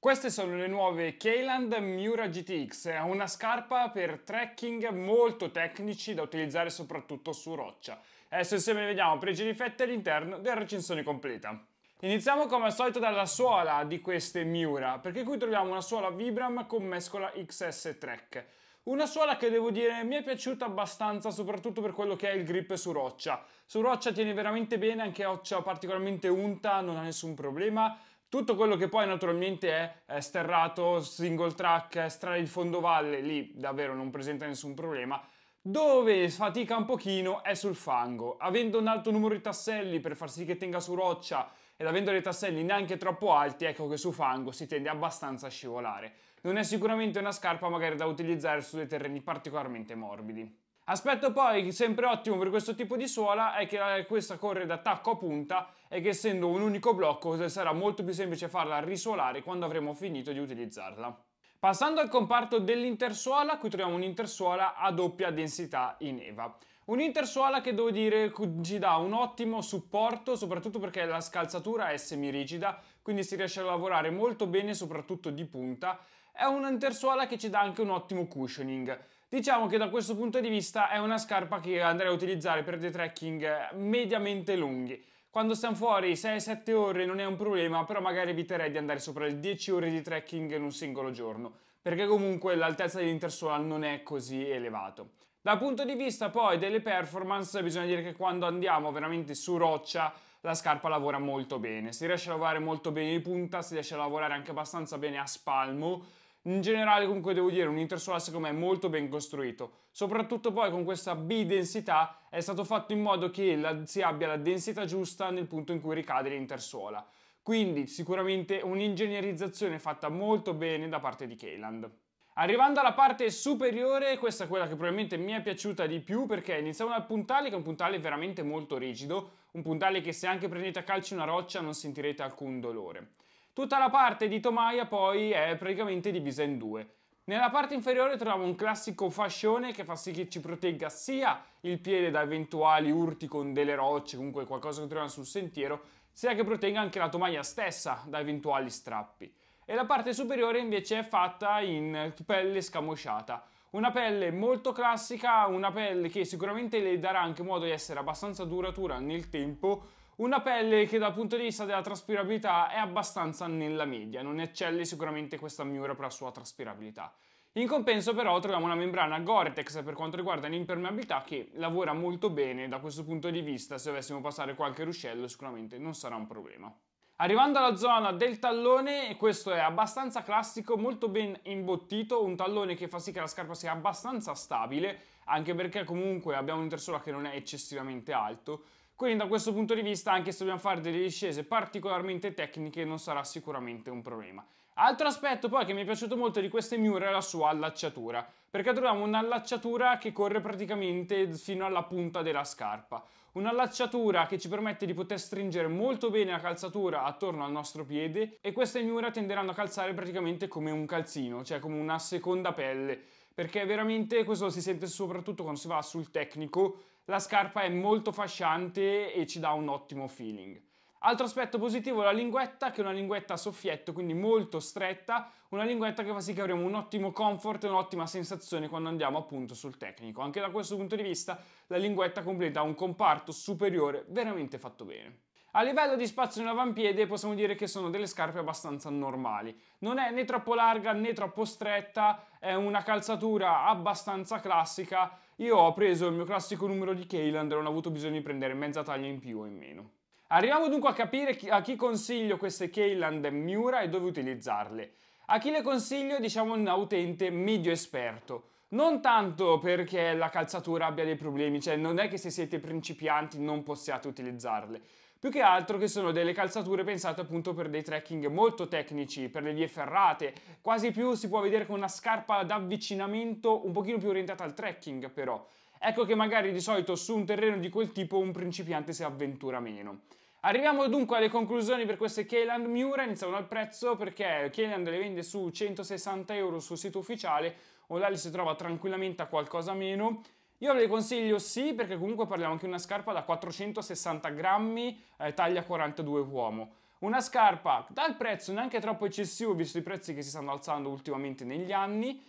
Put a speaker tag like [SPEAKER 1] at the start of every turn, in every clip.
[SPEAKER 1] Queste sono le nuove Keyland Miura GTX, una scarpa per trekking molto tecnici da utilizzare soprattutto su roccia. Adesso insieme vediamo pregi e difetti all'interno della recensione completa. Iniziamo come al solito dalla suola di queste Miura, perché qui troviamo una suola Vibram con mescola XS Trek. Una suola che devo dire mi è piaciuta abbastanza, soprattutto per quello che è il grip su roccia. Su roccia tiene veramente bene, anche roccia particolarmente unta, non ha nessun problema. Tutto quello che poi naturalmente è, è sterrato, single track, strade il fondovalle, lì davvero non presenta nessun problema. Dove fatica un pochino è sul fango. Avendo un alto numero di tasselli per far sì che tenga su roccia ed avendo dei tasselli neanche troppo alti, ecco che su fango si tende abbastanza a scivolare. Non è sicuramente una scarpa magari da utilizzare su dei terreni particolarmente morbidi. Aspetto poi sempre ottimo per questo tipo di suola è che questa corre d'attacco a punta e che essendo un unico blocco sarà molto più semplice farla risuolare quando avremo finito di utilizzarla. Passando al comparto dell'intersuola, qui troviamo un'intersuola a doppia densità in EVA. Un'intersuola che devo dire ci dà un ottimo supporto, soprattutto perché la scalzatura è semirigida, quindi si riesce a lavorare molto bene, soprattutto di punta. È un'intersuola che ci dà anche un ottimo cushioning. Diciamo che da questo punto di vista è una scarpa che andrei a utilizzare per dei trekking eh, mediamente lunghi. Quando stiamo fuori 6-7 ore non è un problema, però magari eviterei di andare sopra le 10 ore di trekking in un singolo giorno, perché comunque l'altezza dell'intersuola non è così elevato. Dal punto di vista poi delle performance, bisogna dire che quando andiamo veramente su roccia, la scarpa lavora molto bene. Si riesce a lavorare molto bene in punta, si riesce a lavorare anche abbastanza bene a spalmo, in generale comunque devo dire un Intersola secondo me molto ben costruito, soprattutto poi con questa bidensità è stato fatto in modo che la, si abbia la densità giusta nel punto in cui ricade l'Intersola. Quindi sicuramente un'ingegnerizzazione fatta molto bene da parte di Keyland. Arrivando alla parte superiore, questa è quella che probabilmente mi è piaciuta di più perché iniziamo dal puntale che è un puntale veramente molto rigido, un puntale che se anche prendete a calci una roccia non sentirete alcun dolore. Tutta la parte di tomaia poi è praticamente divisa in due. Nella parte inferiore troviamo un classico fascione che fa sì che ci protegga sia il piede da eventuali urti con delle rocce, comunque qualcosa che troviamo sul sentiero, sia che protegga anche la tomaia stessa da eventuali strappi. E la parte superiore invece è fatta in pelle scamosciata. Una pelle molto classica, una pelle che sicuramente le darà anche modo di essere abbastanza duratura nel tempo, una pelle che dal punto di vista della traspirabilità è abbastanza nella media, non eccelle sicuramente questa Miura per la sua traspirabilità. In compenso però troviamo una membrana Gore-Tex per quanto riguarda l'impermeabilità che lavora molto bene da questo punto di vista, se dovessimo passare qualche ruscello sicuramente non sarà un problema. Arrivando alla zona del tallone, questo è abbastanza classico, molto ben imbottito, un tallone che fa sì che la scarpa sia abbastanza stabile, anche perché comunque abbiamo un intersola che non è eccessivamente alto, quindi da questo punto di vista anche se dobbiamo fare delle discese particolarmente tecniche non sarà sicuramente un problema. Altro aspetto poi che mi è piaciuto molto di queste Miura è la sua allacciatura, perché troviamo un'allacciatura che corre praticamente fino alla punta della scarpa. Un'allacciatura che ci permette di poter stringere molto bene la calzatura attorno al nostro piede e queste Miura tenderanno a calzare praticamente come un calzino, cioè come una seconda pelle, perché veramente questo si sente soprattutto quando si va sul tecnico la scarpa è molto fasciante e ci dà un ottimo feeling. Altro aspetto positivo è la linguetta, che è una linguetta a soffietto, quindi molto stretta, una linguetta che fa sì che avremo un ottimo comfort e un'ottima sensazione quando andiamo appunto sul tecnico. Anche da questo punto di vista la linguetta completa un comparto superiore veramente fatto bene. A livello di spazio nell'avampiede possiamo dire che sono delle scarpe abbastanza normali. Non è né troppo larga né troppo stretta, è una calzatura abbastanza classica, io ho preso il mio classico numero di Keyland e non ho avuto bisogno di prendere mezza taglia in più o in meno. Arriviamo dunque a capire a chi consiglio queste Keyland Miura e dove utilizzarle. A chi le consiglio, diciamo, un utente medio esperto. Non tanto perché la calzatura abbia dei problemi, cioè non è che se siete principianti non possiate utilizzarle, più che altro che sono delle calzature pensate appunto per dei trekking molto tecnici, per le vie ferrate, quasi più si può vedere con una scarpa d'avvicinamento un pochino più orientata al trekking però. Ecco che magari di solito su un terreno di quel tipo un principiante si avventura meno. Arriviamo dunque alle conclusioni per queste Keyland Miura, iniziamo dal prezzo perché Keyland le vende su 160 euro sul sito ufficiale, online si trova tranquillamente a qualcosa meno, io le consiglio sì perché comunque parliamo anche di una scarpa da 460 grammi, eh, taglia 42 uomo. Una scarpa dal prezzo neanche troppo eccessivo visto i prezzi che si stanno alzando ultimamente negli anni.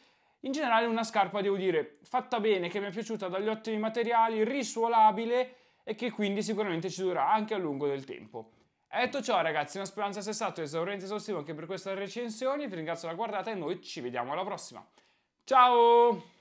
[SPEAKER 1] In generale una scarpa, devo dire, fatta bene, che mi è piaciuta dagli ottimi materiali, risuolabile e che quindi sicuramente ci durerà anche a lungo del tempo. E detto ciò ragazzi, una speranza sia stato esauriente e esaustivo anche per questa recensione, vi ringrazio per la guardata e noi ci vediamo alla prossima. Ciao!